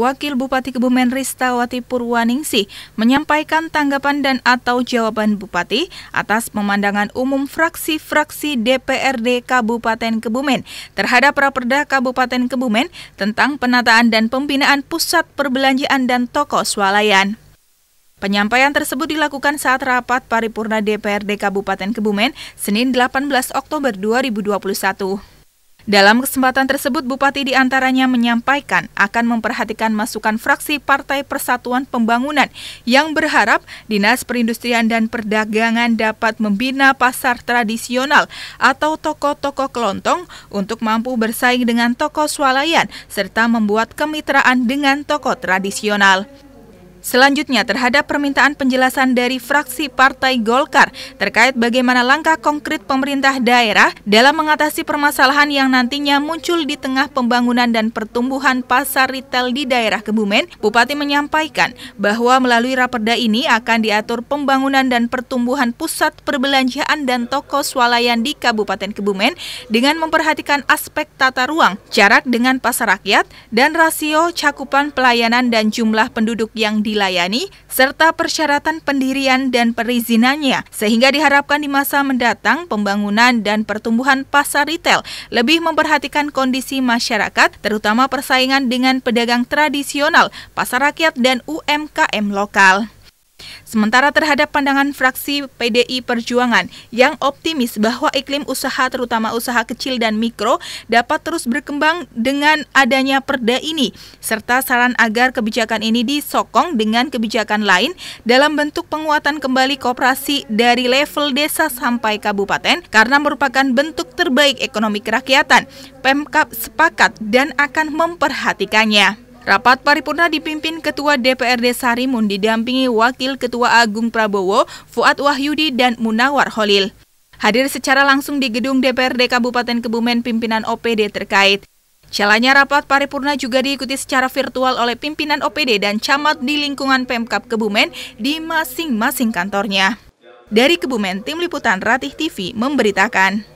Wakil Bupati Kebumen Ristawati Purwaningsih menyampaikan tanggapan dan atau jawaban Bupati atas pemandangan umum fraksi-fraksi DPRD Kabupaten Kebumen terhadap Raperda Kabupaten Kebumen tentang penataan dan pembinaan pusat perbelanjaan dan toko swalayan. Penyampaian tersebut dilakukan saat rapat paripurna DPRD Kabupaten Kebumen Senin 18 Oktober 2021. Dalam kesempatan tersebut, Bupati diantaranya menyampaikan akan memperhatikan masukan fraksi Partai Persatuan Pembangunan yang berharap Dinas Perindustrian dan Perdagangan dapat membina pasar tradisional atau toko-toko kelontong untuk mampu bersaing dengan toko swalayan serta membuat kemitraan dengan toko tradisional. Selanjutnya terhadap permintaan penjelasan dari fraksi Partai Golkar terkait bagaimana langkah konkret pemerintah daerah dalam mengatasi permasalahan yang nantinya muncul di tengah pembangunan dan pertumbuhan pasar retail di daerah Kebumen, Bupati menyampaikan bahwa melalui raperda ini akan diatur pembangunan dan pertumbuhan pusat perbelanjaan dan toko swalayan di Kabupaten Kebumen dengan memperhatikan aspek tata ruang, jarak dengan pasar rakyat, dan rasio cakupan pelayanan dan jumlah penduduk yang dilakukan dilayani, serta persyaratan pendirian dan perizinannya, sehingga diharapkan di masa mendatang pembangunan dan pertumbuhan pasar retail lebih memperhatikan kondisi masyarakat, terutama persaingan dengan pedagang tradisional, pasar rakyat, dan UMKM lokal. Sementara terhadap pandangan fraksi PDI Perjuangan yang optimis bahwa iklim usaha terutama usaha kecil dan mikro dapat terus berkembang dengan adanya perda ini, serta saran agar kebijakan ini disokong dengan kebijakan lain dalam bentuk penguatan kembali kooperasi dari level desa sampai kabupaten karena merupakan bentuk terbaik ekonomi kerakyatan. Pemkap sepakat dan akan memperhatikannya. Rapat paripurna dipimpin Ketua DPRD Sarimun didampingi Wakil Ketua Agung Prabowo, Fuad Wahyudi, dan Munawar Holil. Hadir secara langsung di gedung DPRD Kabupaten Kebumen pimpinan OPD terkait. Jalannya rapat paripurna juga diikuti secara virtual oleh pimpinan OPD dan camat di lingkungan Pemkap Kebumen di masing-masing kantornya. Dari Kebumen, Tim Liputan Ratih TV memberitakan.